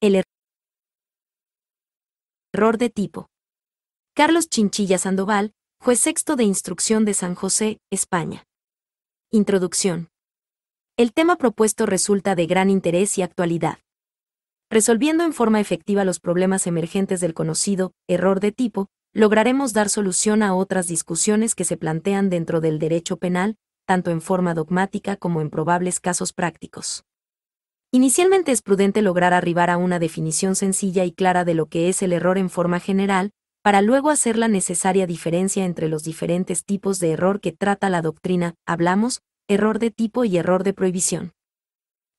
El er-, error de tipo. Carlos Chinchilla Sandoval, juez sexto de instrucción de San José, España. Introducción. El tema propuesto resulta de gran interés y actualidad. Resolviendo en forma efectiva los problemas emergentes del conocido error de tipo, lograremos dar solución a otras discusiones que se plantean dentro del derecho penal, tanto en forma dogmática como en probables casos prácticos. Inicialmente es prudente lograr arribar a una definición sencilla y clara de lo que es el error en forma general, para luego hacer la necesaria diferencia entre los diferentes tipos de error que trata la doctrina, hablamos, error de tipo y error de prohibición.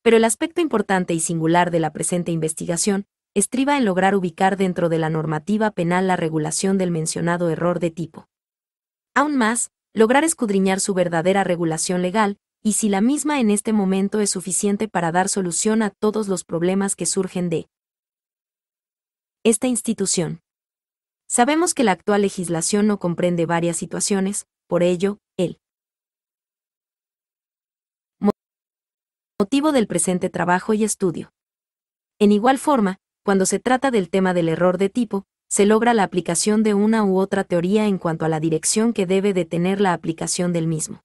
Pero el aspecto importante y singular de la presente investigación estriba en lograr ubicar dentro de la normativa penal la regulación del mencionado error de tipo. Aún más, lograr escudriñar su verdadera regulación legal, y si la misma en este momento es suficiente para dar solución a todos los problemas que surgen de esta institución. Sabemos que la actual legislación no comprende varias situaciones, por ello, el motivo del presente trabajo y estudio. En igual forma, cuando se trata del tema del error de tipo, se logra la aplicación de una u otra teoría en cuanto a la dirección que debe de tener la aplicación del mismo.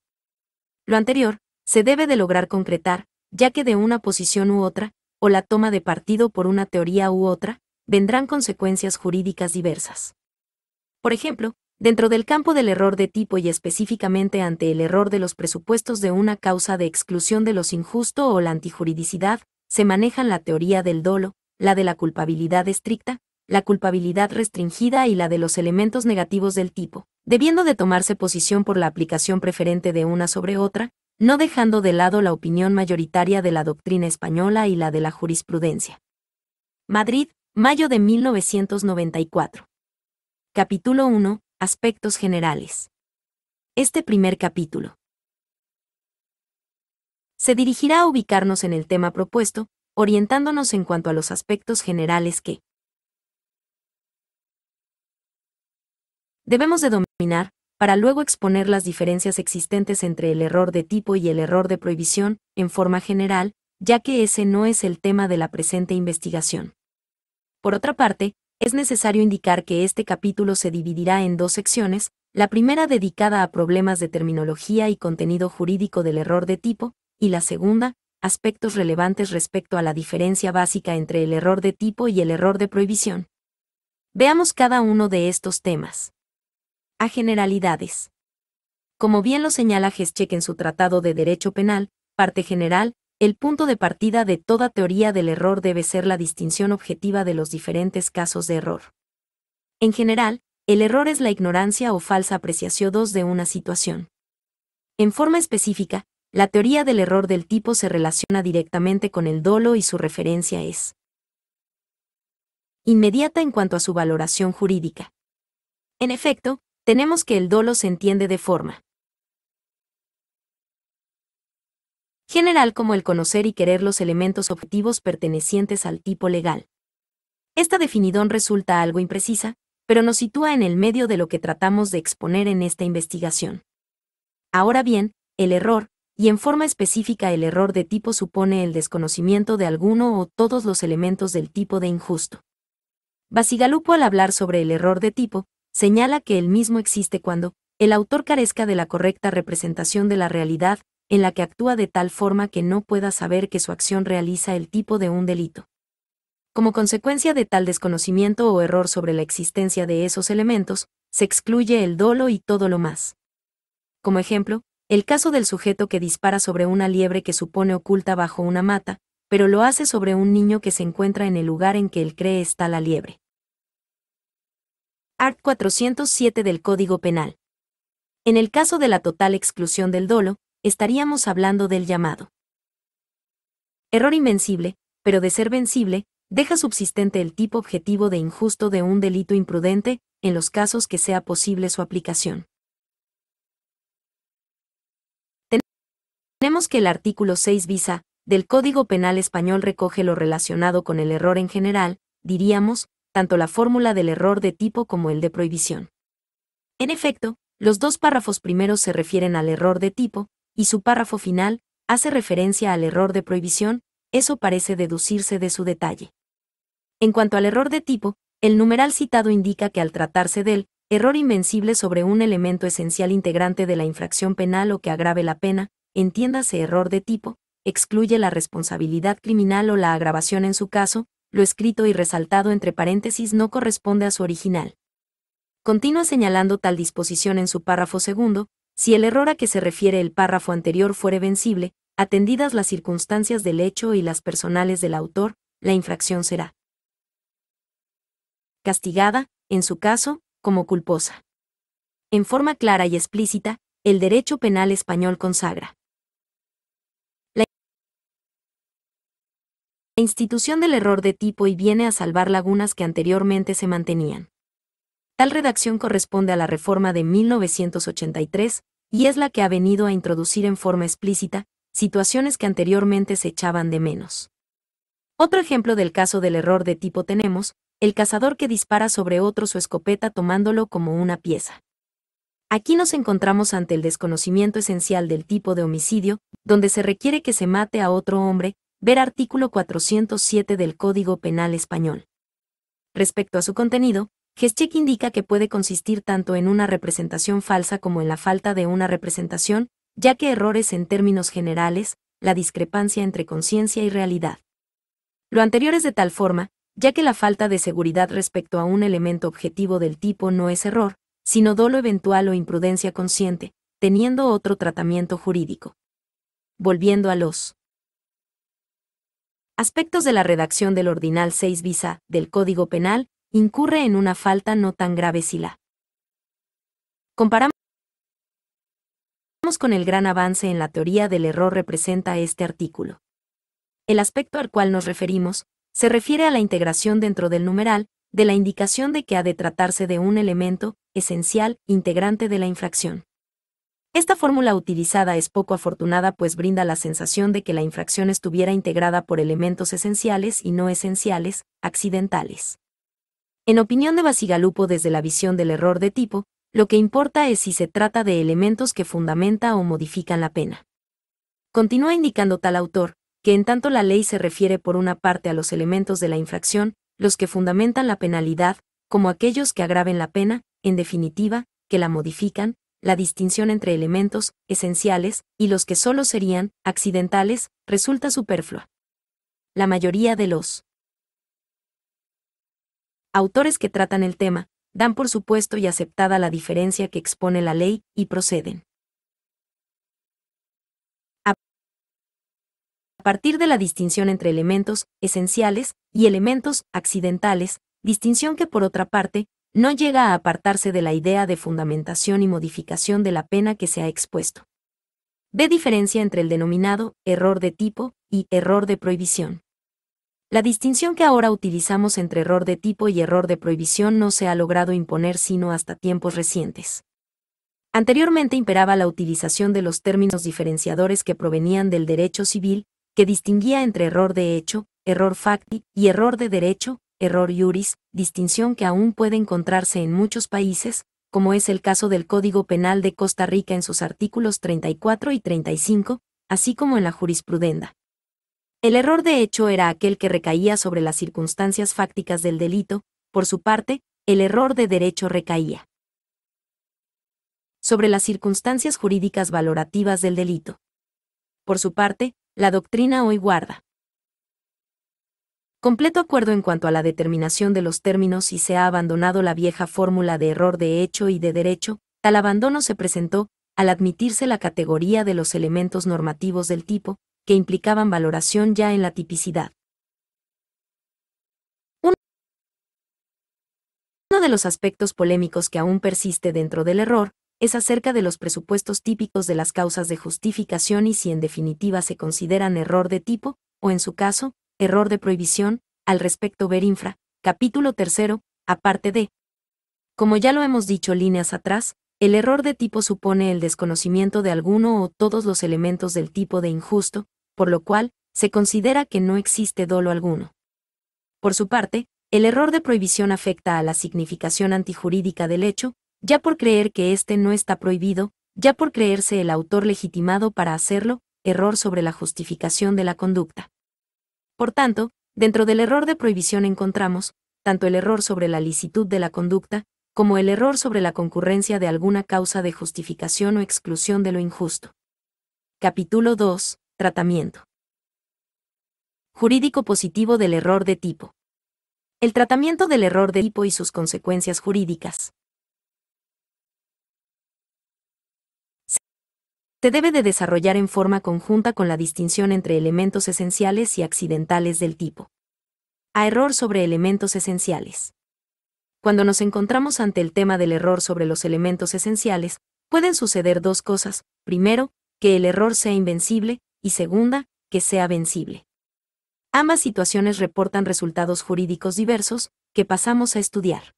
Lo anterior, se debe de lograr concretar, ya que de una posición u otra, o la toma de partido por una teoría u otra, vendrán consecuencias jurídicas diversas. Por ejemplo, dentro del campo del error de tipo y específicamente ante el error de los presupuestos de una causa de exclusión de los injusto o la antijuridicidad, se manejan la teoría del dolo, la de la culpabilidad estricta, la culpabilidad restringida y la de los elementos negativos del tipo, debiendo de tomarse posición por la aplicación preferente de una sobre otra, no dejando de lado la opinión mayoritaria de la doctrina española y la de la jurisprudencia. Madrid, mayo de 1994. Capítulo 1. Aspectos generales. Este primer capítulo se dirigirá a ubicarnos en el tema propuesto, orientándonos en cuanto a los aspectos generales que debemos de dominar para luego exponer las diferencias existentes entre el error de tipo y el error de prohibición, en forma general, ya que ese no es el tema de la presente investigación. Por otra parte, es necesario indicar que este capítulo se dividirá en dos secciones, la primera dedicada a problemas de terminología y contenido jurídico del error de tipo, y la segunda, aspectos relevantes respecto a la diferencia básica entre el error de tipo y el error de prohibición. Veamos cada uno de estos temas a generalidades. Como bien lo señala Heschek en su Tratado de Derecho Penal, parte general, el punto de partida de toda teoría del error debe ser la distinción objetiva de los diferentes casos de error. En general, el error es la ignorancia o falsa apreciación de una situación. En forma específica, la teoría del error del tipo se relaciona directamente con el dolo y su referencia es inmediata en cuanto a su valoración jurídica. En efecto, tenemos que el dolo se entiende de forma general como el conocer y querer los elementos objetivos pertenecientes al tipo legal. Esta definidón resulta algo imprecisa, pero nos sitúa en el medio de lo que tratamos de exponer en esta investigación. Ahora bien, el error, y en forma específica el error de tipo supone el desconocimiento de alguno o todos los elementos del tipo de injusto. Basigalupo al hablar sobre el error de tipo, señala que el mismo existe cuando el autor carezca de la correcta representación de la realidad, en la que actúa de tal forma que no pueda saber que su acción realiza el tipo de un delito. Como consecuencia de tal desconocimiento o error sobre la existencia de esos elementos, se excluye el dolo y todo lo más. Como ejemplo, el caso del sujeto que dispara sobre una liebre que supone oculta bajo una mata, pero lo hace sobre un niño que se encuentra en el lugar en que él cree está la liebre. Art 407 del Código Penal. En el caso de la total exclusión del dolo, estaríamos hablando del llamado error invencible, pero de ser vencible, deja subsistente el tipo objetivo de injusto de un delito imprudente, en los casos que sea posible su aplicación. Tenemos que el artículo 6 visa del Código Penal Español recoge lo relacionado con el error en general, diríamos, tanto la fórmula del error de tipo como el de prohibición. En efecto, los dos párrafos primeros se refieren al error de tipo, y su párrafo final hace referencia al error de prohibición, eso parece deducirse de su detalle. En cuanto al error de tipo, el numeral citado indica que al tratarse del error invencible sobre un elemento esencial integrante de la infracción penal o que agrave la pena, entiéndase error de tipo, excluye la responsabilidad criminal o la agravación en su caso, lo escrito y resaltado entre paréntesis no corresponde a su original. Continúa señalando tal disposición en su párrafo segundo, si el error a que se refiere el párrafo anterior fuere vencible, atendidas las circunstancias del hecho y las personales del autor, la infracción será castigada, en su caso, como culposa. En forma clara y explícita, el derecho penal español consagra La institución del error de tipo y viene a salvar lagunas que anteriormente se mantenían. Tal redacción corresponde a la reforma de 1983 y es la que ha venido a introducir en forma explícita situaciones que anteriormente se echaban de menos. Otro ejemplo del caso del error de tipo tenemos, el cazador que dispara sobre otro su escopeta tomándolo como una pieza. Aquí nos encontramos ante el desconocimiento esencial del tipo de homicidio, donde se requiere que se mate a otro hombre, Ver artículo 407 del Código Penal Español. Respecto a su contenido, Gescheck indica que puede consistir tanto en una representación falsa como en la falta de una representación, ya que errores en términos generales, la discrepancia entre conciencia y realidad. Lo anterior es de tal forma, ya que la falta de seguridad respecto a un elemento objetivo del tipo no es error, sino dolo eventual o imprudencia consciente, teniendo otro tratamiento jurídico. Volviendo a los aspectos de la redacción del Ordinal 6 Visa del Código Penal, incurre en una falta no tan grave si la comparamos con el gran avance en la teoría del error representa este artículo. El aspecto al cual nos referimos se refiere a la integración dentro del numeral de la indicación de que ha de tratarse de un elemento esencial integrante de la infracción. Esta fórmula utilizada es poco afortunada pues brinda la sensación de que la infracción estuviera integrada por elementos esenciales y no esenciales, accidentales. En opinión de Basigalupo desde la visión del error de tipo, lo que importa es si se trata de elementos que fundamenta o modifican la pena. Continúa indicando tal autor, que en tanto la ley se refiere por una parte a los elementos de la infracción, los que fundamentan la penalidad, como aquellos que agraven la pena, en definitiva, que la modifican, la distinción entre elementos esenciales y los que solo serían accidentales resulta superflua. La mayoría de los autores que tratan el tema dan por supuesto y aceptada la diferencia que expone la ley y proceden. A partir de la distinción entre elementos esenciales y elementos accidentales, distinción que por otra parte no llega a apartarse de la idea de fundamentación y modificación de la pena que se ha expuesto. Ve diferencia entre el denominado error de tipo y error de prohibición. La distinción que ahora utilizamos entre error de tipo y error de prohibición no se ha logrado imponer sino hasta tiempos recientes. Anteriormente imperaba la utilización de los términos diferenciadores que provenían del derecho civil, que distinguía entre error de hecho, error facti y error de derecho, error iuris, distinción que aún puede encontrarse en muchos países, como es el caso del Código Penal de Costa Rica en sus artículos 34 y 35, así como en la jurisprudenda. El error de hecho era aquel que recaía sobre las circunstancias fácticas del delito, por su parte, el error de derecho recaía sobre las circunstancias jurídicas valorativas del delito. Por su parte, la doctrina hoy guarda completo acuerdo en cuanto a la determinación de los términos y se ha abandonado la vieja fórmula de error de hecho y de derecho, tal abandono se presentó al admitirse la categoría de los elementos normativos del tipo, que implicaban valoración ya en la tipicidad. Uno de los aspectos polémicos que aún persiste dentro del error es acerca de los presupuestos típicos de las causas de justificación y si en definitiva se consideran error de tipo, o en su caso, error de prohibición, al respecto ver infra, capítulo tercero, aparte de. Como ya lo hemos dicho líneas atrás, el error de tipo supone el desconocimiento de alguno o todos los elementos del tipo de injusto, por lo cual, se considera que no existe dolo alguno. Por su parte, el error de prohibición afecta a la significación antijurídica del hecho, ya por creer que éste no está prohibido, ya por creerse el autor legitimado para hacerlo, error sobre la justificación de la conducta. Por tanto, dentro del error de prohibición encontramos, tanto el error sobre la licitud de la conducta, como el error sobre la concurrencia de alguna causa de justificación o exclusión de lo injusto. Capítulo 2. Tratamiento. Jurídico positivo del error de tipo. El tratamiento del error de tipo y sus consecuencias jurídicas. se debe de desarrollar en forma conjunta con la distinción entre elementos esenciales y accidentales del tipo. A error sobre elementos esenciales. Cuando nos encontramos ante el tema del error sobre los elementos esenciales, pueden suceder dos cosas. Primero, que el error sea invencible, y segunda, que sea vencible. Ambas situaciones reportan resultados jurídicos diversos, que pasamos a estudiar.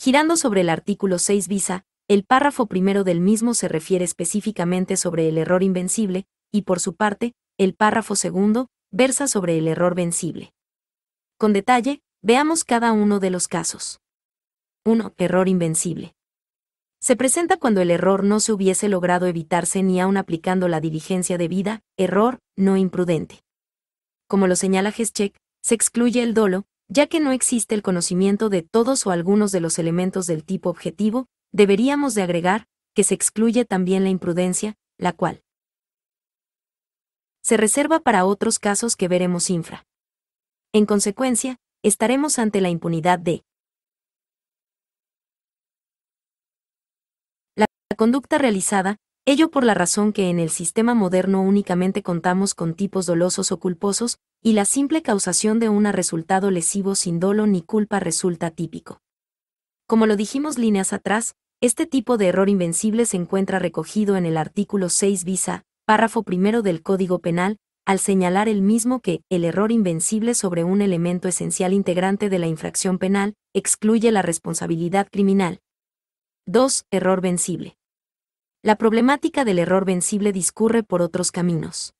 Girando sobre el artículo 6 visa, el párrafo primero del mismo se refiere específicamente sobre el error invencible, y por su parte, el párrafo segundo, versa sobre el error vencible. Con detalle, veamos cada uno de los casos. 1. Error invencible. Se presenta cuando el error no se hubiese logrado evitarse ni aun aplicando la diligencia debida, error, no imprudente. Como lo señala Heschek, se excluye el dolo, ya que no existe el conocimiento de todos o algunos de los elementos del tipo objetivo, Deberíamos de agregar, que se excluye también la imprudencia, la cual se reserva para otros casos que veremos infra. En consecuencia, estaremos ante la impunidad de la conducta realizada, ello por la razón que en el sistema moderno únicamente contamos con tipos dolosos o culposos, y la simple causación de un resultado lesivo sin dolo ni culpa resulta típico. Como lo dijimos líneas atrás, este tipo de error invencible se encuentra recogido en el artículo 6 visa, párrafo primero del Código Penal, al señalar el mismo que el error invencible sobre un elemento esencial integrante de la infracción penal excluye la responsabilidad criminal. 2. Error vencible. La problemática del error vencible discurre por otros caminos.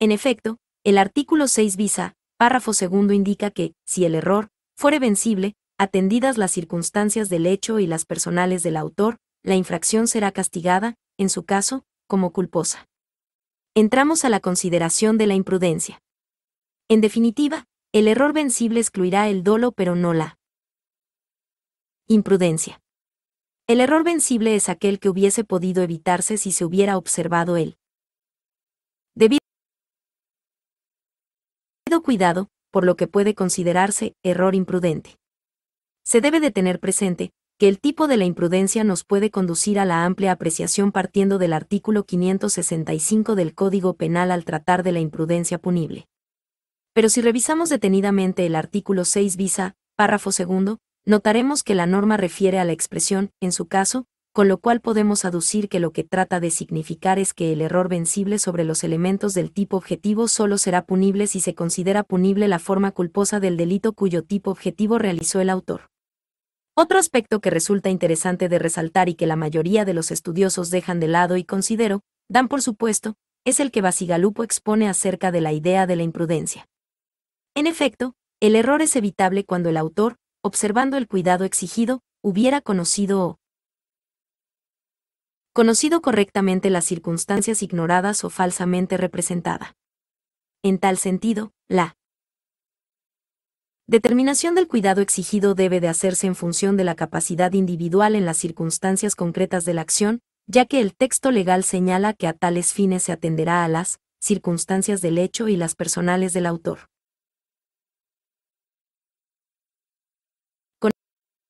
En efecto, el artículo 6 visa, párrafo segundo indica que, si el error fuere vencible, Atendidas las circunstancias del hecho y las personales del autor, la infracción será castigada, en su caso, como culposa. Entramos a la consideración de la imprudencia. En definitiva, el error vencible excluirá el dolo pero no la imprudencia. El error vencible es aquel que hubiese podido evitarse si se hubiera observado él. Debido cuidado, por lo que puede considerarse error imprudente se debe de tener presente que el tipo de la imprudencia nos puede conducir a la amplia apreciación partiendo del artículo 565 del Código Penal al tratar de la imprudencia punible. Pero si revisamos detenidamente el artículo 6 visa, párrafo segundo, notaremos que la norma refiere a la expresión, en su caso, con lo cual podemos aducir que lo que trata de significar es que el error vencible sobre los elementos del tipo objetivo solo será punible si se considera punible la forma culposa del delito cuyo tipo objetivo realizó el autor. Otro aspecto que resulta interesante de resaltar y que la mayoría de los estudiosos dejan de lado y considero, dan por supuesto, es el que Basigalupo expone acerca de la idea de la imprudencia. En efecto, el error es evitable cuando el autor, observando el cuidado exigido, hubiera conocido o conocido correctamente las circunstancias ignoradas o falsamente representada. En tal sentido, la Determinación del cuidado exigido debe de hacerse en función de la capacidad individual en las circunstancias concretas de la acción, ya que el texto legal señala que a tales fines se atenderá a las circunstancias del hecho y las personales del autor. Con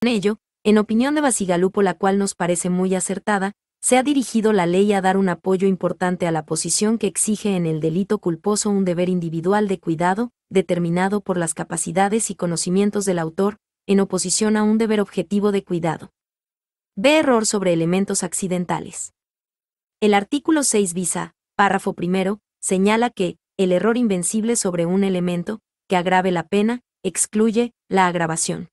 ello, en opinión de Basigalupo la cual nos parece muy acertada, se ha dirigido la ley a dar un apoyo importante a la posición que exige en el delito culposo un deber individual de cuidado, determinado por las capacidades y conocimientos del autor, en oposición a un deber objetivo de cuidado. Ve error sobre elementos accidentales. El artículo 6 visa, párrafo primero, señala que, el error invencible sobre un elemento, que agrave la pena, excluye la agravación.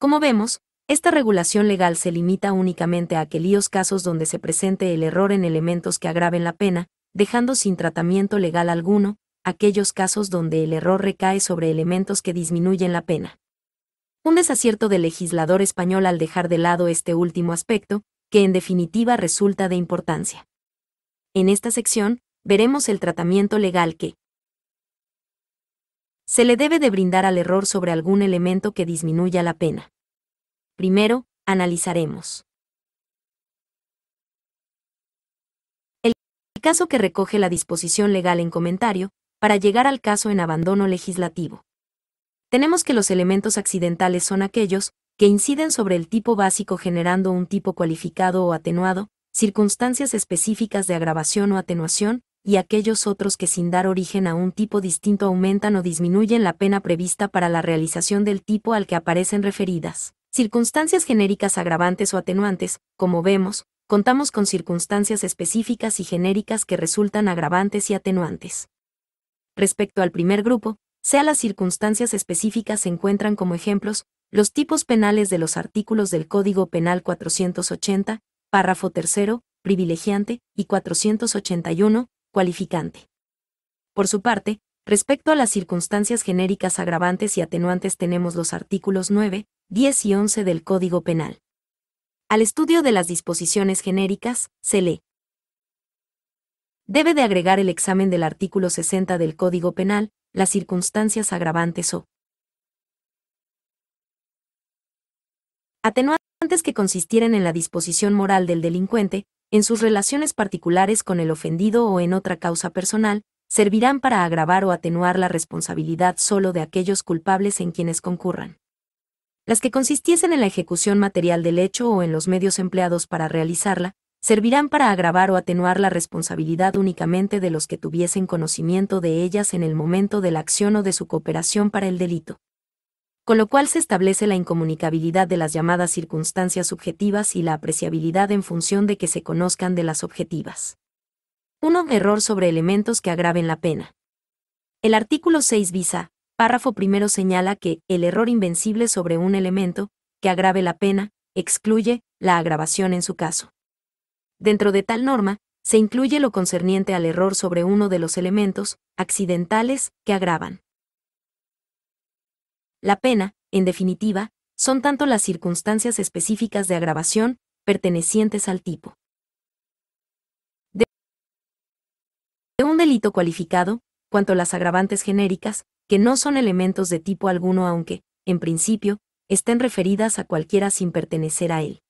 Como vemos, esta regulación legal se limita únicamente a aquellos casos donde se presente el error en elementos que agraven la pena, dejando sin tratamiento legal alguno, aquellos casos donde el error recae sobre elementos que disminuyen la pena. Un desacierto del legislador español al dejar de lado este último aspecto, que en definitiva resulta de importancia. En esta sección, veremos el tratamiento legal que se le debe de brindar al error sobre algún elemento que disminuya la pena. Primero, analizaremos. El caso que recoge la disposición legal en comentario, para llegar al caso en abandono legislativo. Tenemos que los elementos accidentales son aquellos que inciden sobre el tipo básico generando un tipo cualificado o atenuado, circunstancias específicas de agravación o atenuación, y aquellos otros que sin dar origen a un tipo distinto aumentan o disminuyen la pena prevista para la realización del tipo al que aparecen referidas circunstancias genéricas agravantes o atenuantes, como vemos, contamos con circunstancias específicas y genéricas que resultan agravantes y atenuantes. Respecto al primer grupo, sea las circunstancias específicas se encuentran como ejemplos los tipos penales de los artículos del Código Penal 480, párrafo tercero, privilegiante, y 481, cualificante. Por su parte, Respecto a las circunstancias genéricas agravantes y atenuantes tenemos los artículos 9, 10 y 11 del Código Penal. Al estudio de las disposiciones genéricas, se lee. debe de agregar el examen del artículo 60 del Código Penal, las circunstancias agravantes o atenuantes que consistieran en la disposición moral del delincuente, en sus relaciones particulares con el ofendido o en otra causa personal, servirán para agravar o atenuar la responsabilidad solo de aquellos culpables en quienes concurran. Las que consistiesen en la ejecución material del hecho o en los medios empleados para realizarla, servirán para agravar o atenuar la responsabilidad únicamente de los que tuviesen conocimiento de ellas en el momento de la acción o de su cooperación para el delito. Con lo cual se establece la incomunicabilidad de las llamadas circunstancias subjetivas y la apreciabilidad en función de que se conozcan de las objetivas. 1. Error sobre elementos que agraven la pena. El artículo 6 visa, párrafo primero señala que el error invencible sobre un elemento que agrave la pena excluye la agravación en su caso. Dentro de tal norma, se incluye lo concerniente al error sobre uno de los elementos accidentales que agravan. La pena, en definitiva, son tanto las circunstancias específicas de agravación pertenecientes al tipo. delito cualificado, cuanto las agravantes genéricas, que no son elementos de tipo alguno aunque, en principio, estén referidas a cualquiera sin pertenecer a él.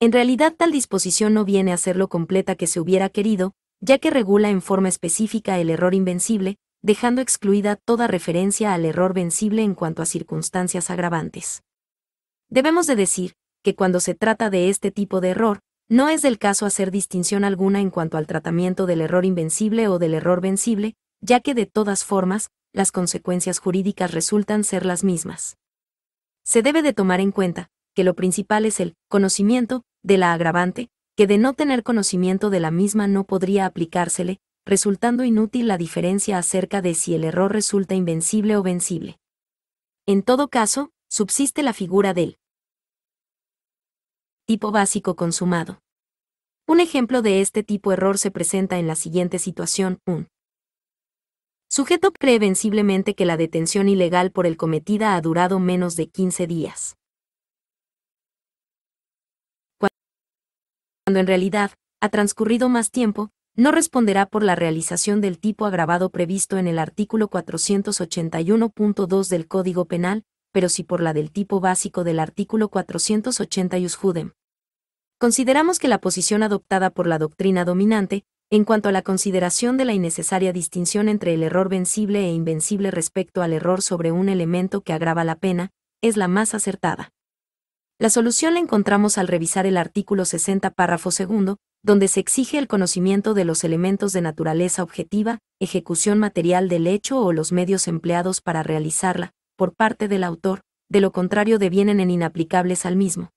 En realidad tal disposición no viene a ser lo completa que se hubiera querido, ya que regula en forma específica el error invencible, dejando excluida toda referencia al error vencible en cuanto a circunstancias agravantes. Debemos de decir, que cuando se trata de este tipo de error, no es del caso hacer distinción alguna en cuanto al tratamiento del error invencible o del error vencible, ya que de todas formas, las consecuencias jurídicas resultan ser las mismas. Se debe de tomar en cuenta, que lo principal es el conocimiento de la agravante, que de no tener conocimiento de la misma no podría aplicársele, resultando inútil la diferencia acerca de si el error resulta invencible o vencible. En todo caso, subsiste la figura del tipo básico consumado. Un ejemplo de este tipo error se presenta en la siguiente situación. 1. sujeto cree venciblemente que la detención ilegal por el cometida ha durado menos de 15 días. Cuando en realidad, ha transcurrido más tiempo, no responderá por la realización del tipo agravado previsto en el artículo 481.2 del Código Penal, pero sí por la del tipo básico del artículo 480 Ius Consideramos que la posición adoptada por la doctrina dominante, en cuanto a la consideración de la innecesaria distinción entre el error vencible e invencible respecto al error sobre un elemento que agrava la pena, es la más acertada. La solución la encontramos al revisar el artículo 60, párrafo segundo, donde se exige el conocimiento de los elementos de naturaleza objetiva, ejecución material del hecho o los medios empleados para realizarla, por parte del autor, de lo contrario devienen en inaplicables al mismo.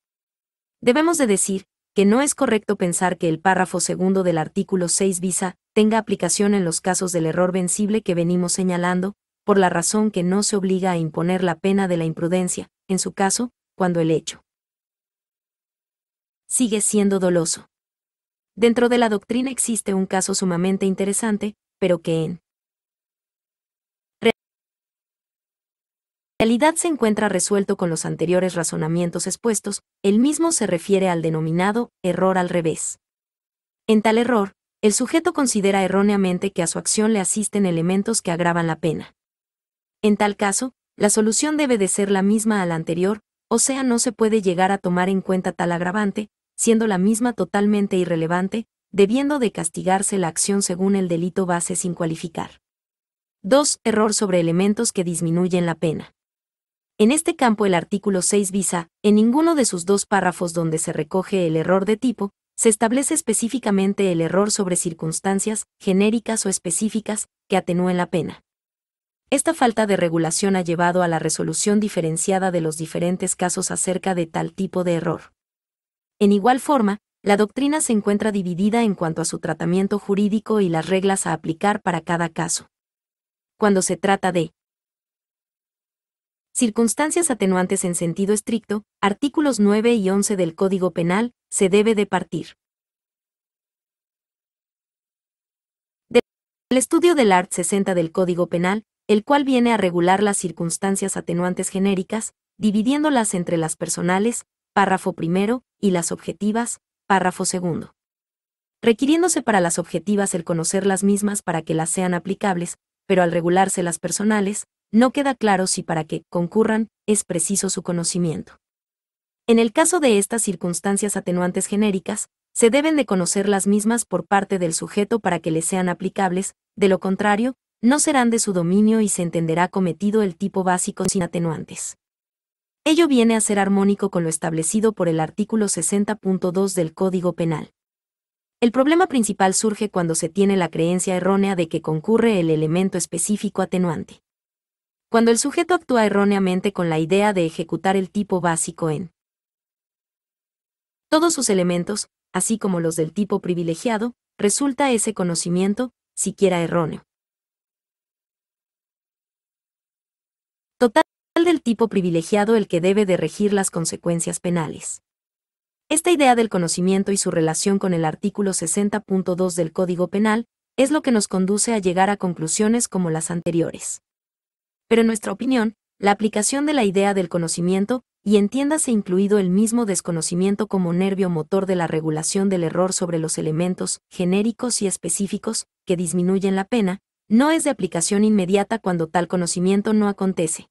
Debemos de decir, que no es correcto pensar que el párrafo segundo del artículo 6 visa tenga aplicación en los casos del error vencible que venimos señalando, por la razón que no se obliga a imponer la pena de la imprudencia, en su caso, cuando el hecho sigue siendo doloso. Dentro de la doctrina existe un caso sumamente interesante, pero que en realidad se encuentra resuelto con los anteriores razonamientos expuestos, el mismo se refiere al denominado error al revés. En tal error, el sujeto considera erróneamente que a su acción le asisten elementos que agravan la pena. En tal caso, la solución debe de ser la misma a la anterior, o sea, no se puede llegar a tomar en cuenta tal agravante, siendo la misma totalmente irrelevante, debiendo de castigarse la acción según el delito base sin cualificar. 2. Error sobre elementos que disminuyen la pena. En este campo el artículo 6 visa, en ninguno de sus dos párrafos donde se recoge el error de tipo, se establece específicamente el error sobre circunstancias, genéricas o específicas, que atenúen la pena. Esta falta de regulación ha llevado a la resolución diferenciada de los diferentes casos acerca de tal tipo de error. En igual forma, la doctrina se encuentra dividida en cuanto a su tratamiento jurídico y las reglas a aplicar para cada caso. Cuando se trata de circunstancias atenuantes en sentido estricto, artículos 9 y 11 del Código Penal, se debe de partir. El estudio del Art 60 del Código Penal, el cual viene a regular las circunstancias atenuantes genéricas, dividiéndolas entre las personales, párrafo primero, y las objetivas, párrafo segundo. Requiriéndose para las objetivas el conocer las mismas para que las sean aplicables, pero al regularse las personales, no queda claro si para que concurran es preciso su conocimiento. En el caso de estas circunstancias atenuantes genéricas, se deben de conocer las mismas por parte del sujeto para que le sean aplicables, de lo contrario, no serán de su dominio y se entenderá cometido el tipo básico sin atenuantes. Ello viene a ser armónico con lo establecido por el artículo 60.2 del Código Penal. El problema principal surge cuando se tiene la creencia errónea de que concurre el elemento específico atenuante. Cuando el sujeto actúa erróneamente con la idea de ejecutar el tipo básico en todos sus elementos, así como los del tipo privilegiado, resulta ese conocimiento, siquiera erróneo. Total del tipo privilegiado el que debe de regir las consecuencias penales. Esta idea del conocimiento y su relación con el artículo 60.2 del Código Penal es lo que nos conduce a llegar a conclusiones como las anteriores pero en nuestra opinión, la aplicación de la idea del conocimiento, y entiéndase incluido el mismo desconocimiento como nervio motor de la regulación del error sobre los elementos genéricos y específicos que disminuyen la pena, no es de aplicación inmediata cuando tal conocimiento no acontece.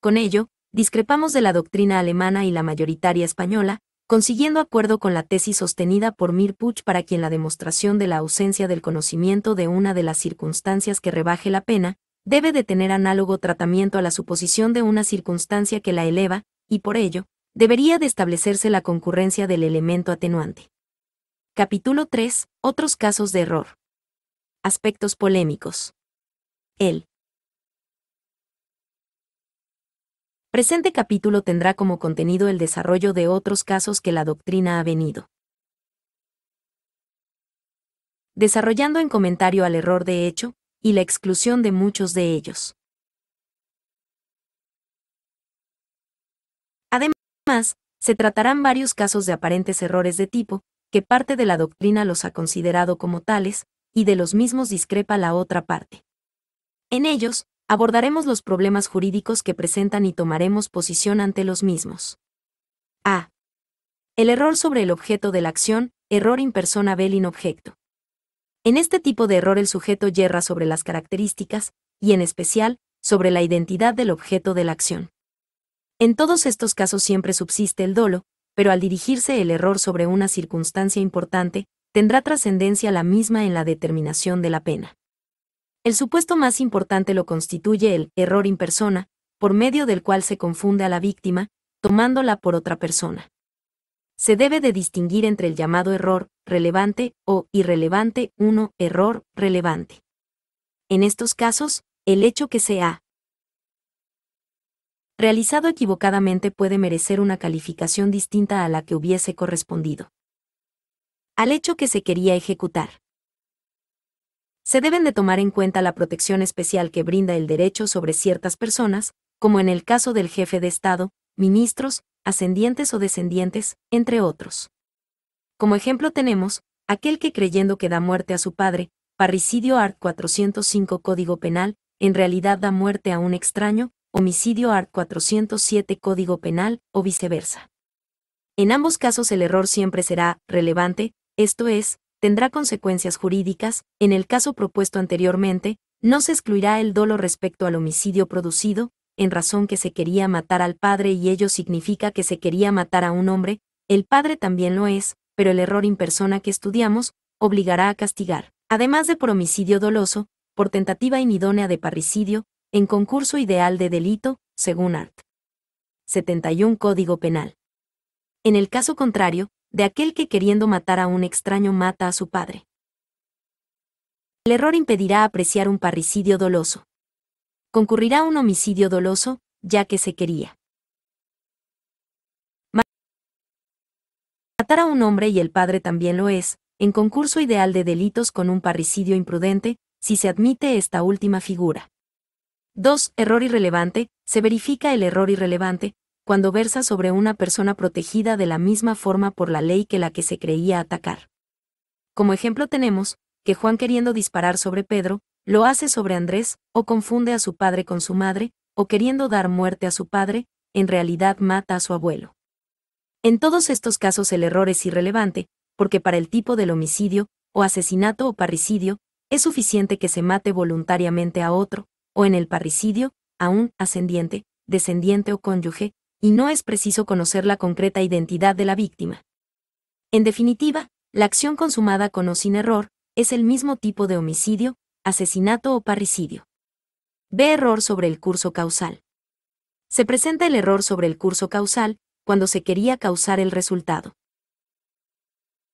Con ello, discrepamos de la doctrina alemana y la mayoritaria española, consiguiendo acuerdo con la tesis sostenida por Mirpuch para quien la demostración de la ausencia del conocimiento de una de las circunstancias que rebaje la pena, debe de tener análogo tratamiento a la suposición de una circunstancia que la eleva, y por ello, debería de establecerse la concurrencia del elemento atenuante. Capítulo 3. Otros casos de error. Aspectos polémicos. El presente capítulo tendrá como contenido el desarrollo de otros casos que la doctrina ha venido desarrollando en comentario al error de hecho, y la exclusión de muchos de ellos. Además, se tratarán varios casos de aparentes errores de tipo, que parte de la doctrina los ha considerado como tales, y de los mismos discrepa la otra parte. En ellos, abordaremos los problemas jurídicos que presentan y tomaremos posición ante los mismos. A. El error sobre el objeto de la acción, error in persona vel in objecto. En este tipo de error el sujeto yerra sobre las características, y en especial, sobre la identidad del objeto de la acción. En todos estos casos siempre subsiste el dolo, pero al dirigirse el error sobre una circunstancia importante, tendrá trascendencia la misma en la determinación de la pena. El supuesto más importante lo constituye el error in persona, por medio del cual se confunde a la víctima, tomándola por otra persona se debe de distinguir entre el llamado error relevante o irrelevante Uno, error relevante. En estos casos, el hecho que sea realizado equivocadamente puede merecer una calificación distinta a la que hubiese correspondido al hecho que se quería ejecutar. Se deben de tomar en cuenta la protección especial que brinda el derecho sobre ciertas personas, como en el caso del jefe de Estado, ministros, ascendientes o descendientes, entre otros. Como ejemplo tenemos, aquel que creyendo que da muerte a su padre, parricidio art 405 Código Penal, en realidad da muerte a un extraño, homicidio art 407 Código Penal, o viceversa. En ambos casos el error siempre será relevante, esto es, tendrá consecuencias jurídicas, en el caso propuesto anteriormente, no se excluirá el dolo respecto al homicidio producido, en razón que se quería matar al padre y ello significa que se quería matar a un hombre, el padre también lo es, pero el error in persona que estudiamos, obligará a castigar, además de por homicidio doloso, por tentativa inidónea de parricidio, en concurso ideal de delito, según Art. 71 Código Penal. En el caso contrario, de aquel que queriendo matar a un extraño mata a su padre. El error impedirá apreciar un parricidio doloso concurrirá un homicidio doloso, ya que se quería matar a un hombre y el padre también lo es, en concurso ideal de delitos con un parricidio imprudente, si se admite esta última figura. 2. Error irrelevante, se verifica el error irrelevante, cuando versa sobre una persona protegida de la misma forma por la ley que la que se creía atacar. Como ejemplo tenemos, que Juan queriendo disparar sobre Pedro, lo hace sobre Andrés, o confunde a su padre con su madre, o queriendo dar muerte a su padre, en realidad mata a su abuelo. En todos estos casos el error es irrelevante, porque para el tipo del homicidio, o asesinato o parricidio, es suficiente que se mate voluntariamente a otro, o en el parricidio, a un ascendiente, descendiente o cónyuge, y no es preciso conocer la concreta identidad de la víctima. En definitiva, la acción consumada con o sin error es el mismo tipo de homicidio, asesinato o parricidio. Ve Error sobre el curso causal. Se presenta el error sobre el curso causal cuando se quería causar el resultado.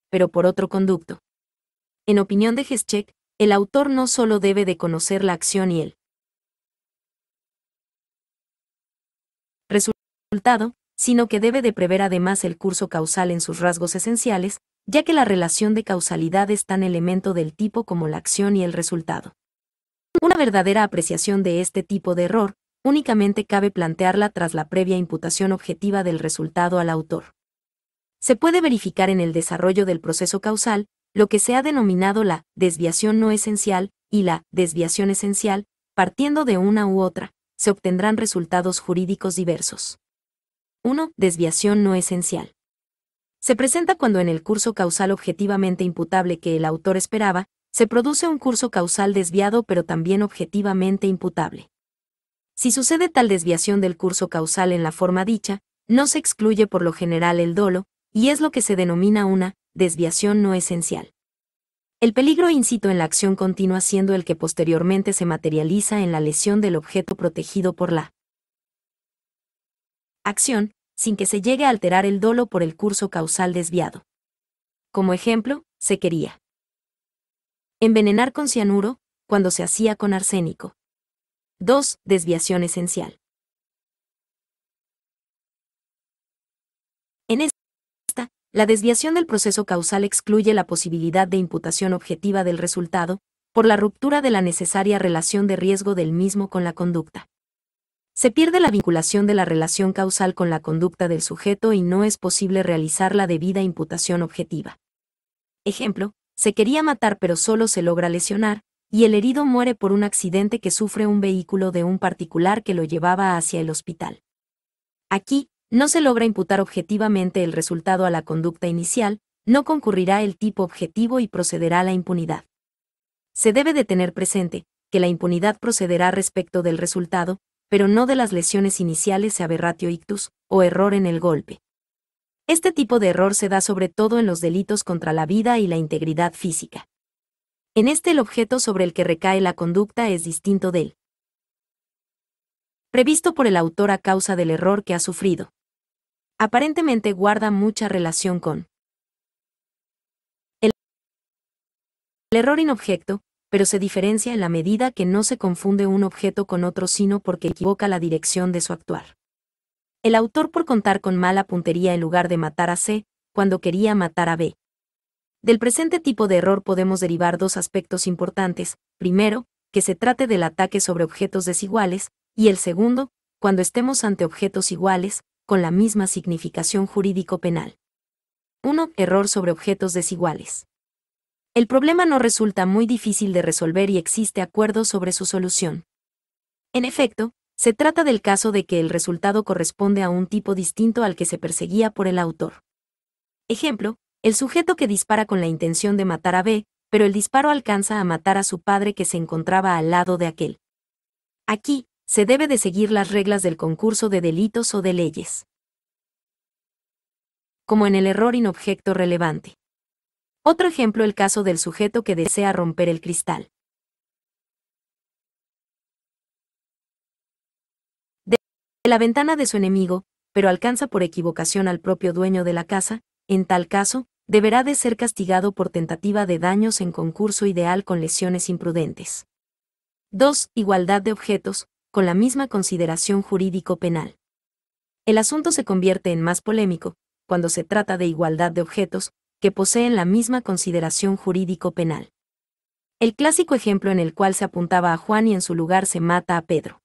Pero por otro conducto. En opinión de Heschek, el autor no solo debe de conocer la acción y el resultado, sino que debe de prever además el curso causal en sus rasgos esenciales, ya que la relación de causalidad es tan elemento del tipo como la acción y el resultado. Una verdadera apreciación de este tipo de error únicamente cabe plantearla tras la previa imputación objetiva del resultado al autor. Se puede verificar en el desarrollo del proceso causal lo que se ha denominado la desviación no esencial y la desviación esencial, partiendo de una u otra, se obtendrán resultados jurídicos diversos. 1. Desviación no esencial se presenta cuando en el curso causal objetivamente imputable que el autor esperaba, se produce un curso causal desviado pero también objetivamente imputable. Si sucede tal desviación del curso causal en la forma dicha, no se excluye por lo general el dolo, y es lo que se denomina una desviación no esencial. El peligro incito en la acción continua siendo el que posteriormente se materializa en la lesión del objeto protegido por la acción, sin que se llegue a alterar el dolo por el curso causal desviado. Como ejemplo, se quería envenenar con cianuro, cuando se hacía con arsénico. 2. Desviación esencial. En esta, la desviación del proceso causal excluye la posibilidad de imputación objetiva del resultado, por la ruptura de la necesaria relación de riesgo del mismo con la conducta. Se pierde la vinculación de la relación causal con la conducta del sujeto y no es posible realizar la debida imputación objetiva. Ejemplo, se quería matar pero solo se logra lesionar, y el herido muere por un accidente que sufre un vehículo de un particular que lo llevaba hacia el hospital. Aquí, no se logra imputar objetivamente el resultado a la conducta inicial, no concurrirá el tipo objetivo y procederá la impunidad. Se debe de tener presente, que la impunidad procederá respecto del resultado, pero no de las lesiones iniciales se aberratio ictus, o error en el golpe. Este tipo de error se da sobre todo en los delitos contra la vida y la integridad física. En este el objeto sobre el que recae la conducta es distinto del previsto por el autor a causa del error que ha sufrido. Aparentemente guarda mucha relación con el error en objeto, pero se diferencia en la medida que no se confunde un objeto con otro sino porque equivoca la dirección de su actuar. El autor por contar con mala puntería en lugar de matar a C, cuando quería matar a B. Del presente tipo de error podemos derivar dos aspectos importantes, primero, que se trate del ataque sobre objetos desiguales, y el segundo, cuando estemos ante objetos iguales, con la misma significación jurídico penal. 1. Error sobre objetos desiguales. El problema no resulta muy difícil de resolver y existe acuerdo sobre su solución. En efecto, se trata del caso de que el resultado corresponde a un tipo distinto al que se perseguía por el autor. Ejemplo, el sujeto que dispara con la intención de matar a B, pero el disparo alcanza a matar a su padre que se encontraba al lado de aquel. Aquí, se debe de seguir las reglas del concurso de delitos o de leyes. Como en el error inobjeto relevante. Otro ejemplo el caso del sujeto que desea romper el cristal. De la ventana de su enemigo, pero alcanza por equivocación al propio dueño de la casa, en tal caso, deberá de ser castigado por tentativa de daños en concurso ideal con lesiones imprudentes. 2. Igualdad de objetos, con la misma consideración jurídico-penal. El asunto se convierte en más polémico, cuando se trata de igualdad de objetos, que poseen la misma consideración jurídico-penal. El clásico ejemplo en el cual se apuntaba a Juan y en su lugar se mata a Pedro.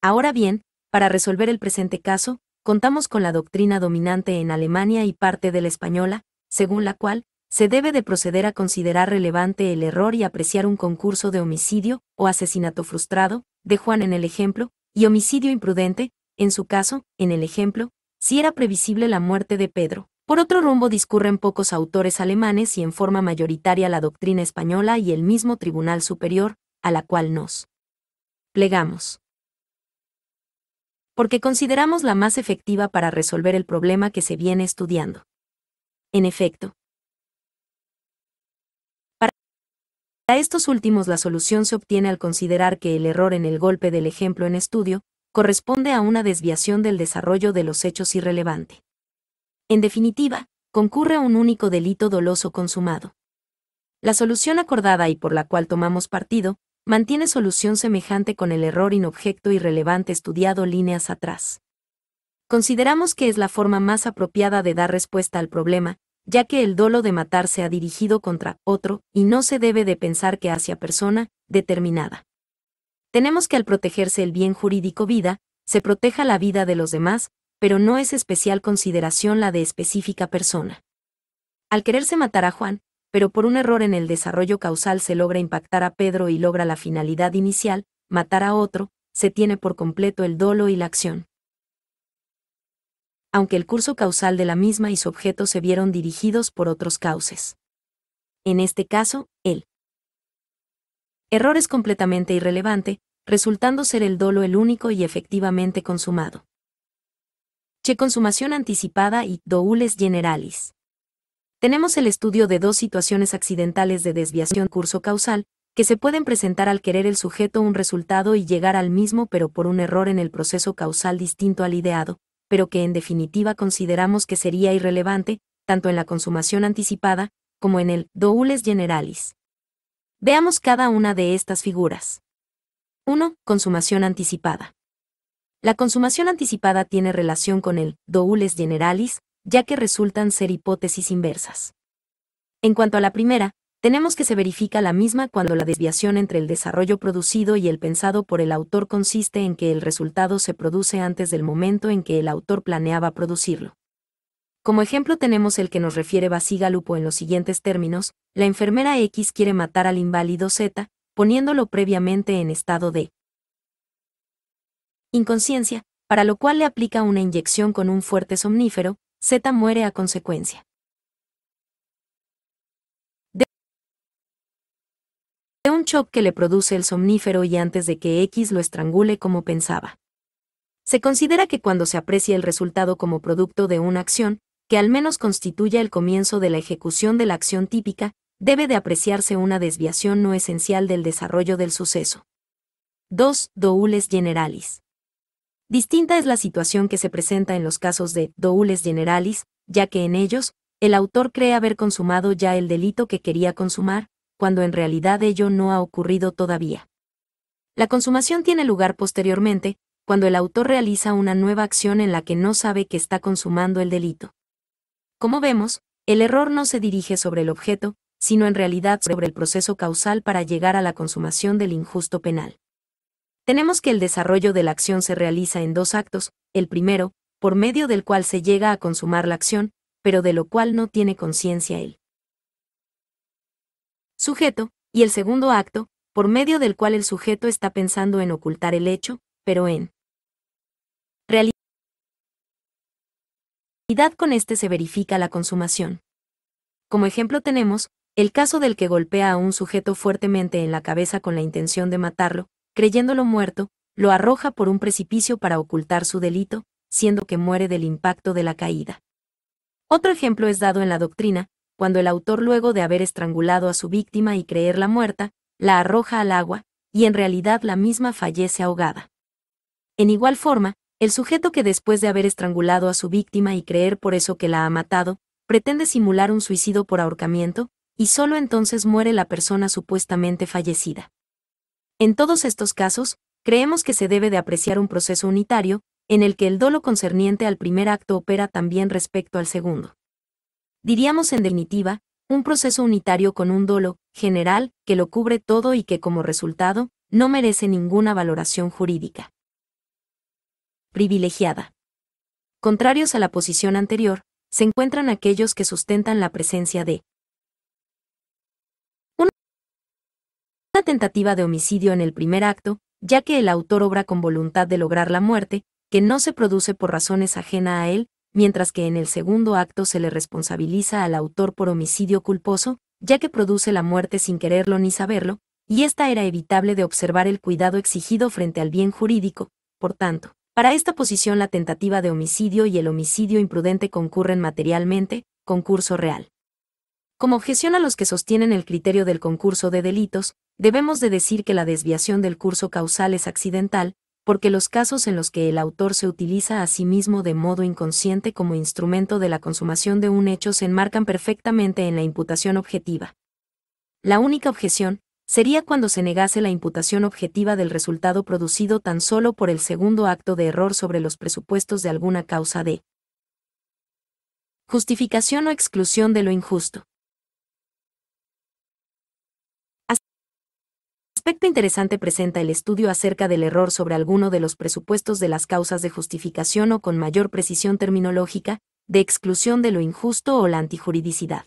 Ahora bien, para resolver el presente caso, contamos con la doctrina dominante en Alemania y parte de la española, según la cual, se debe de proceder a considerar relevante el error y apreciar un concurso de homicidio, o asesinato frustrado, de Juan en el ejemplo, y homicidio imprudente, en su caso, en el ejemplo, si era previsible la muerte de Pedro, por otro rumbo discurren pocos autores alemanes y en forma mayoritaria la doctrina española y el mismo Tribunal Superior, a la cual nos plegamos. Porque consideramos la más efectiva para resolver el problema que se viene estudiando. En efecto, Para estos últimos la solución se obtiene al considerar que el error en el golpe del ejemplo en estudio corresponde a una desviación del desarrollo de los hechos irrelevante. En definitiva, concurre a un único delito doloso consumado. La solución acordada y por la cual tomamos partido, mantiene solución semejante con el error inobjeto y relevante estudiado líneas atrás. Consideramos que es la forma más apropiada de dar respuesta al problema, ya que el dolo de matar se ha dirigido contra otro y no se debe de pensar que hacia persona determinada. Tenemos que al protegerse el bien jurídico vida, se proteja la vida de los demás, pero no es especial consideración la de específica persona. Al quererse matar a Juan, pero por un error en el desarrollo causal se logra impactar a Pedro y logra la finalidad inicial, matar a otro, se tiene por completo el dolo y la acción. Aunque el curso causal de la misma y su objeto se vieron dirigidos por otros cauces. En este caso, el error es completamente irrelevante, resultando ser el dolo el único y efectivamente consumado. Che consumación anticipada y doules generalis. Tenemos el estudio de dos situaciones accidentales de desviación curso causal, que se pueden presentar al querer el sujeto un resultado y llegar al mismo pero por un error en el proceso causal distinto al ideado, pero que en definitiva consideramos que sería irrelevante, tanto en la consumación anticipada, como en el doules generalis. Veamos cada una de estas figuras. 1. Consumación anticipada. La consumación anticipada tiene relación con el doules generalis, ya que resultan ser hipótesis inversas. En cuanto a la primera, tenemos que se verifica la misma cuando la desviación entre el desarrollo producido y el pensado por el autor consiste en que el resultado se produce antes del momento en que el autor planeaba producirlo. Como ejemplo tenemos el que nos refiere Basígalupo en los siguientes términos, la enfermera X quiere matar al inválido Z, poniéndolo previamente en estado de inconsciencia, para lo cual le aplica una inyección con un fuerte somnífero, Z muere a consecuencia. De un shock que le produce el somnífero y antes de que X lo estrangule como pensaba. Se considera que cuando se aprecia el resultado como producto de una acción, que al menos constituya el comienzo de la ejecución de la acción típica, debe de apreciarse una desviación no esencial del desarrollo del suceso. 2. Doules generalis. Distinta es la situación que se presenta en los casos de doules generalis, ya que en ellos, el autor cree haber consumado ya el delito que quería consumar, cuando en realidad ello no ha ocurrido todavía. La consumación tiene lugar posteriormente, cuando el autor realiza una nueva acción en la que no sabe que está consumando el delito. Como vemos, el error no se dirige sobre el objeto, sino en realidad sobre el proceso causal para llegar a la consumación del injusto penal. Tenemos que el desarrollo de la acción se realiza en dos actos, el primero, por medio del cual se llega a consumar la acción, pero de lo cual no tiene conciencia él sujeto, y el segundo acto, por medio del cual el sujeto está pensando en ocultar el hecho, pero en realidad con este se verifica la consumación. Como ejemplo tenemos, el caso del que golpea a un sujeto fuertemente en la cabeza con la intención de matarlo, creyéndolo muerto, lo arroja por un precipicio para ocultar su delito, siendo que muere del impacto de la caída. Otro ejemplo es dado en la doctrina, cuando el autor luego de haber estrangulado a su víctima y creerla muerta, la arroja al agua, y en realidad la misma fallece ahogada. En igual forma, el sujeto que después de haber estrangulado a su víctima y creer por eso que la ha matado, pretende simular un suicidio por ahorcamiento, y solo entonces muere la persona supuestamente fallecida. En todos estos casos, creemos que se debe de apreciar un proceso unitario, en el que el dolo concerniente al primer acto opera también respecto al segundo. Diríamos en definitiva, un proceso unitario con un dolo, general, que lo cubre todo y que como resultado, no merece ninguna valoración jurídica. Privilegiada. Contrarios a la posición anterior, se encuentran aquellos que sustentan la presencia de tentativa de homicidio en el primer acto, ya que el autor obra con voluntad de lograr la muerte, que no se produce por razones ajena a él, mientras que en el segundo acto se le responsabiliza al autor por homicidio culposo, ya que produce la muerte sin quererlo ni saberlo, y esta era evitable de observar el cuidado exigido frente al bien jurídico, por tanto, para esta posición la tentativa de homicidio y el homicidio imprudente concurren materialmente, concurso real. Como objeción a los que sostienen el criterio del concurso de delitos, Debemos de decir que la desviación del curso causal es accidental, porque los casos en los que el autor se utiliza a sí mismo de modo inconsciente como instrumento de la consumación de un hecho se enmarcan perfectamente en la imputación objetiva. La única objeción, sería cuando se negase la imputación objetiva del resultado producido tan solo por el segundo acto de error sobre los presupuestos de alguna causa de justificación o exclusión de lo injusto. aspecto interesante presenta el estudio acerca del error sobre alguno de los presupuestos de las causas de justificación o con mayor precisión terminológica, de exclusión de lo injusto o la antijuridicidad.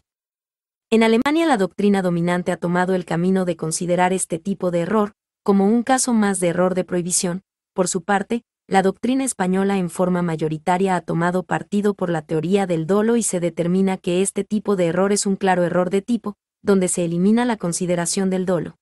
En Alemania la doctrina dominante ha tomado el camino de considerar este tipo de error como un caso más de error de prohibición. Por su parte, la doctrina española en forma mayoritaria ha tomado partido por la teoría del dolo y se determina que este tipo de error es un claro error de tipo, donde se elimina la consideración del dolo.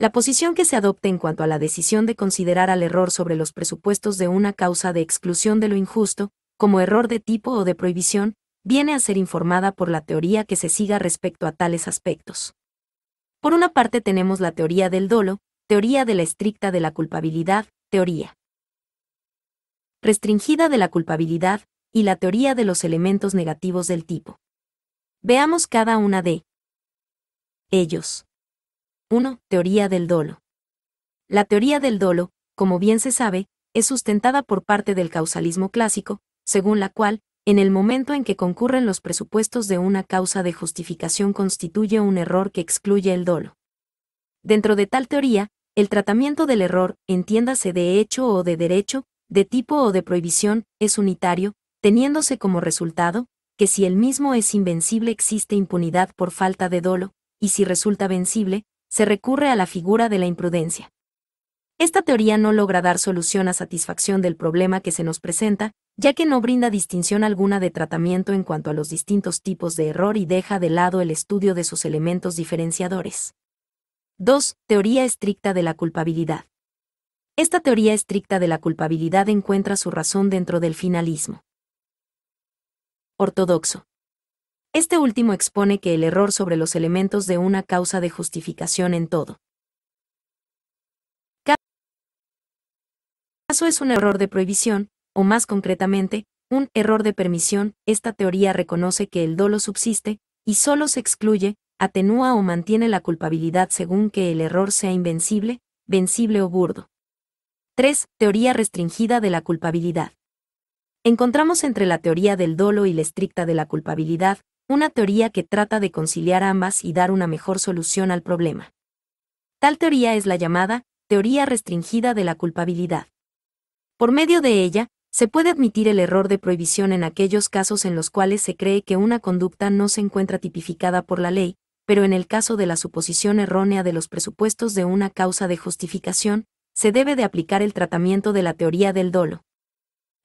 La posición que se adopte en cuanto a la decisión de considerar al error sobre los presupuestos de una causa de exclusión de lo injusto, como error de tipo o de prohibición, viene a ser informada por la teoría que se siga respecto a tales aspectos. Por una parte tenemos la teoría del dolo, teoría de la estricta de la culpabilidad, teoría restringida de la culpabilidad, y la teoría de los elementos negativos del tipo. Veamos cada una de ellos. 1. Teoría del dolo. La teoría del dolo, como bien se sabe, es sustentada por parte del causalismo clásico, según la cual, en el momento en que concurren los presupuestos de una causa de justificación constituye un error que excluye el dolo. Dentro de tal teoría, el tratamiento del error, entiéndase de hecho o de derecho, de tipo o de prohibición, es unitario, teniéndose como resultado, que si el mismo es invencible existe impunidad por falta de dolo, y si resulta vencible, se recurre a la figura de la imprudencia. Esta teoría no logra dar solución a satisfacción del problema que se nos presenta, ya que no brinda distinción alguna de tratamiento en cuanto a los distintos tipos de error y deja de lado el estudio de sus elementos diferenciadores. 2. Teoría estricta de la culpabilidad. Esta teoría estricta de la culpabilidad encuentra su razón dentro del finalismo ortodoxo. Este último expone que el error sobre los elementos de una causa de justificación en todo. Caso es un error de prohibición, o más concretamente, un error de permisión, esta teoría reconoce que el dolo subsiste, y solo se excluye, atenúa o mantiene la culpabilidad según que el error sea invencible, vencible o burdo. 3. Teoría restringida de la culpabilidad. Encontramos entre la teoría del dolo y la estricta de la culpabilidad, una teoría que trata de conciliar ambas y dar una mejor solución al problema. Tal teoría es la llamada teoría restringida de la culpabilidad. Por medio de ella, se puede admitir el error de prohibición en aquellos casos en los cuales se cree que una conducta no se encuentra tipificada por la ley, pero en el caso de la suposición errónea de los presupuestos de una causa de justificación, se debe de aplicar el tratamiento de la teoría del dolo.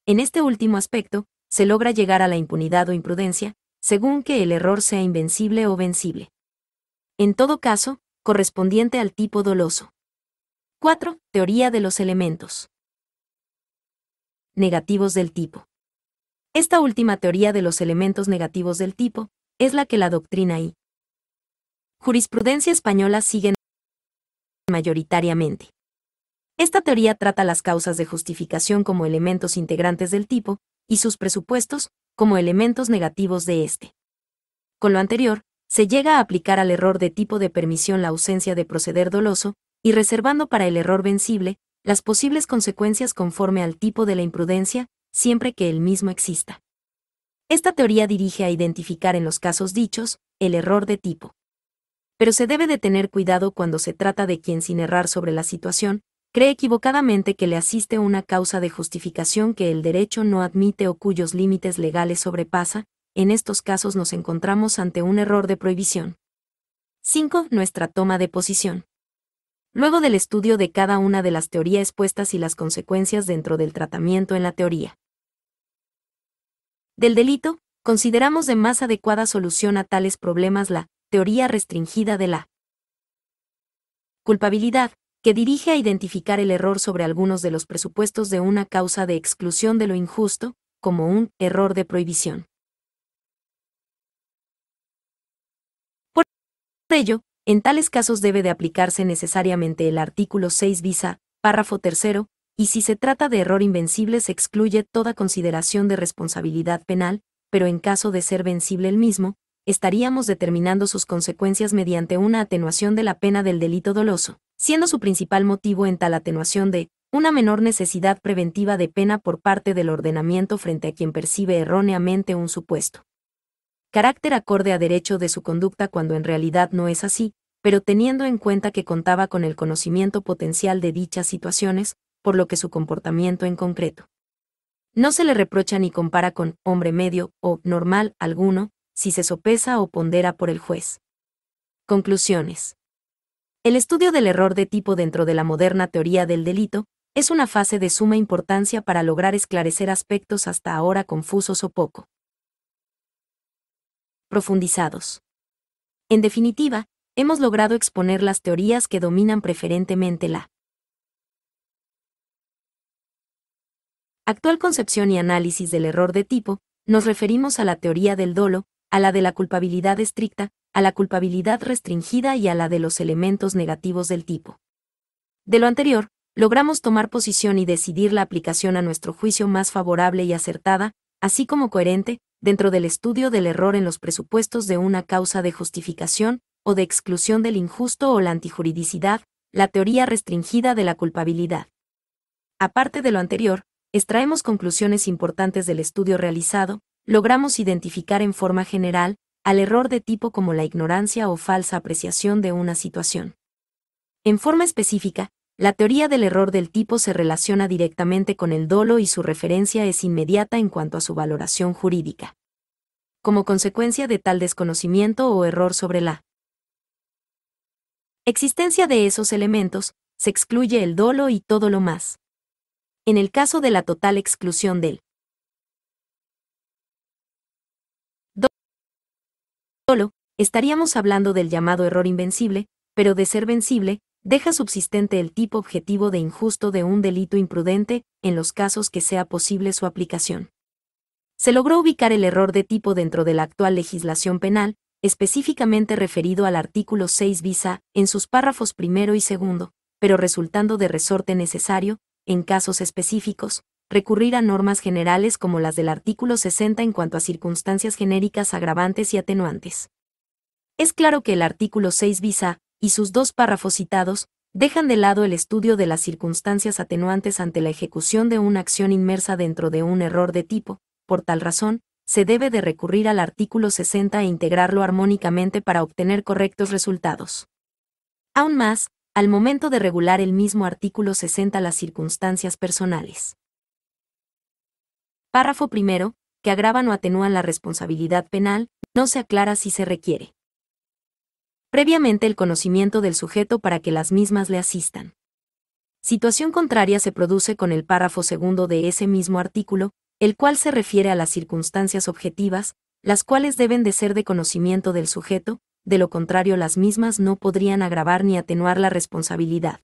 En este último aspecto, se logra llegar a la impunidad o imprudencia, según que el error sea invencible o vencible. En todo caso, correspondiente al tipo doloso. 4. Teoría de los elementos. Negativos del tipo. Esta última teoría de los elementos negativos del tipo es la que la doctrina y jurisprudencia española siguen mayoritariamente. Esta teoría trata las causas de justificación como elementos integrantes del tipo y sus presupuestos, como elementos negativos de este. Con lo anterior, se llega a aplicar al error de tipo de permisión la ausencia de proceder doloso, y reservando para el error vencible, las posibles consecuencias conforme al tipo de la imprudencia, siempre que el mismo exista. Esta teoría dirige a identificar en los casos dichos el error de tipo. Pero se debe de tener cuidado cuando se trata de quien sin errar sobre la situación, cree equivocadamente que le asiste una causa de justificación que el derecho no admite o cuyos límites legales sobrepasa, en estos casos nos encontramos ante un error de prohibición. 5. Nuestra toma de posición. Luego del estudio de cada una de las teorías expuestas y las consecuencias dentro del tratamiento en la teoría del delito, consideramos de más adecuada solución a tales problemas la teoría restringida de la culpabilidad, que dirige a identificar el error sobre algunos de los presupuestos de una causa de exclusión de lo injusto, como un error de prohibición. Por ello, en tales casos debe de aplicarse necesariamente el artículo 6 visa, párrafo tercero, y si se trata de error invencible se excluye toda consideración de responsabilidad penal, pero en caso de ser vencible el mismo, estaríamos determinando sus consecuencias mediante una atenuación de la pena del delito doloso siendo su principal motivo en tal atenuación de una menor necesidad preventiva de pena por parte del ordenamiento frente a quien percibe erróneamente un supuesto. Carácter acorde a derecho de su conducta cuando en realidad no es así, pero teniendo en cuenta que contaba con el conocimiento potencial de dichas situaciones, por lo que su comportamiento en concreto. No se le reprocha ni compara con hombre medio o normal alguno, si se sopesa o pondera por el juez. Conclusiones. El estudio del error de tipo dentro de la moderna teoría del delito es una fase de suma importancia para lograr esclarecer aspectos hasta ahora confusos o poco profundizados. En definitiva, hemos logrado exponer las teorías que dominan preferentemente la actual concepción y análisis del error de tipo, nos referimos a la teoría del dolo, a la de la culpabilidad estricta, a la culpabilidad restringida y a la de los elementos negativos del tipo. De lo anterior, logramos tomar posición y decidir la aplicación a nuestro juicio más favorable y acertada, así como coherente, dentro del estudio del error en los presupuestos de una causa de justificación o de exclusión del injusto o la antijuridicidad, la teoría restringida de la culpabilidad. Aparte de lo anterior, extraemos conclusiones importantes del estudio realizado, logramos identificar en forma general al error de tipo como la ignorancia o falsa apreciación de una situación. En forma específica, la teoría del error del tipo se relaciona directamente con el dolo y su referencia es inmediata en cuanto a su valoración jurídica. Como consecuencia de tal desconocimiento o error sobre la existencia de esos elementos, se excluye el dolo y todo lo más. En el caso de la total exclusión del solo, estaríamos hablando del llamado error invencible, pero de ser vencible, deja subsistente el tipo objetivo de injusto de un delito imprudente, en los casos que sea posible su aplicación. Se logró ubicar el error de tipo dentro de la actual legislación penal, específicamente referido al artículo 6 visa, en sus párrafos primero y segundo, pero resultando de resorte necesario, en casos específicos, recurrir a normas generales como las del artículo 60 en cuanto a circunstancias genéricas agravantes y atenuantes. Es claro que el artículo 6 visa, y sus dos párrafos citados, dejan de lado el estudio de las circunstancias atenuantes ante la ejecución de una acción inmersa dentro de un error de tipo, por tal razón, se debe de recurrir al artículo 60 e integrarlo armónicamente para obtener correctos resultados. Aún más, al momento de regular el mismo artículo 60 las circunstancias personales. Párrafo primero, que agravan o atenúan la responsabilidad penal, no se aclara si se requiere. Previamente el conocimiento del sujeto para que las mismas le asistan. Situación contraria se produce con el párrafo segundo de ese mismo artículo, el cual se refiere a las circunstancias objetivas, las cuales deben de ser de conocimiento del sujeto, de lo contrario las mismas no podrían agravar ni atenuar la responsabilidad.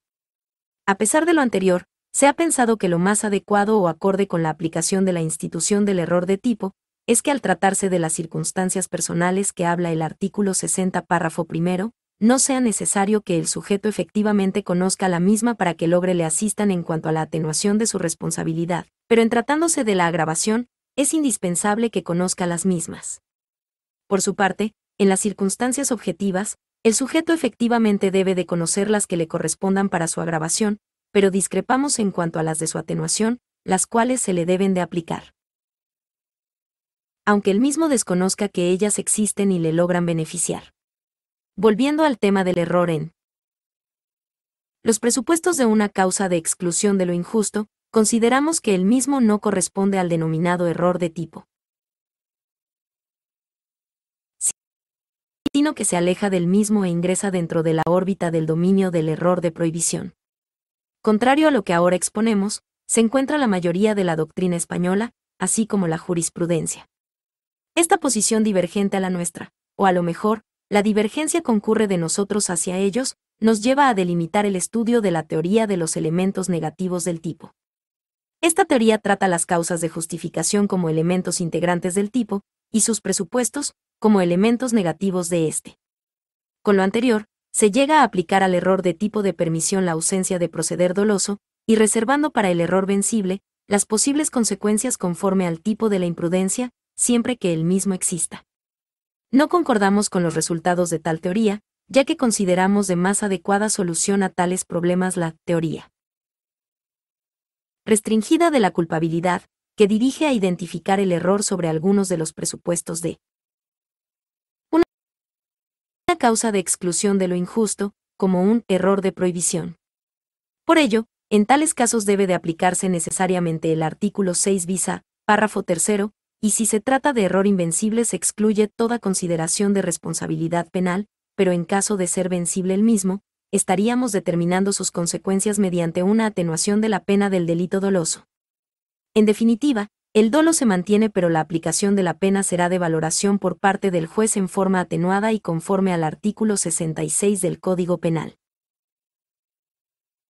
A pesar de lo anterior, se ha pensado que lo más adecuado o acorde con la aplicación de la institución del error de tipo, es que al tratarse de las circunstancias personales que habla el artículo 60 párrafo primero, no sea necesario que el sujeto efectivamente conozca la misma para que logre le asistan en cuanto a la atenuación de su responsabilidad, pero en tratándose de la agravación, es indispensable que conozca las mismas. Por su parte, en las circunstancias objetivas, el sujeto efectivamente debe de conocer las que le correspondan para su agravación, pero discrepamos en cuanto a las de su atenuación, las cuales se le deben de aplicar. Aunque el mismo desconozca que ellas existen y le logran beneficiar. Volviendo al tema del error en los presupuestos de una causa de exclusión de lo injusto, consideramos que el mismo no corresponde al denominado error de tipo, sino que se aleja del mismo e ingresa dentro de la órbita del dominio del error de prohibición. Contrario a lo que ahora exponemos, se encuentra la mayoría de la doctrina española, así como la jurisprudencia. Esta posición divergente a la nuestra, o a lo mejor, la divergencia concurre de nosotros hacia ellos, nos lleva a delimitar el estudio de la teoría de los elementos negativos del tipo. Esta teoría trata las causas de justificación como elementos integrantes del tipo, y sus presupuestos, como elementos negativos de éste. Con lo anterior, se llega a aplicar al error de tipo de permisión la ausencia de proceder doloso, y reservando para el error vencible, las posibles consecuencias conforme al tipo de la imprudencia, siempre que el mismo exista. No concordamos con los resultados de tal teoría, ya que consideramos de más adecuada solución a tales problemas la teoría restringida de la culpabilidad, que dirige a identificar el error sobre algunos de los presupuestos de causa de exclusión de lo injusto, como un error de prohibición. Por ello, en tales casos debe de aplicarse necesariamente el artículo 6 visa, párrafo tercero, y si se trata de error invencible se excluye toda consideración de responsabilidad penal, pero en caso de ser vencible el mismo, estaríamos determinando sus consecuencias mediante una atenuación de la pena del delito doloso. En definitiva, el dolo se mantiene pero la aplicación de la pena será de valoración por parte del juez en forma atenuada y conforme al artículo 66 del Código Penal.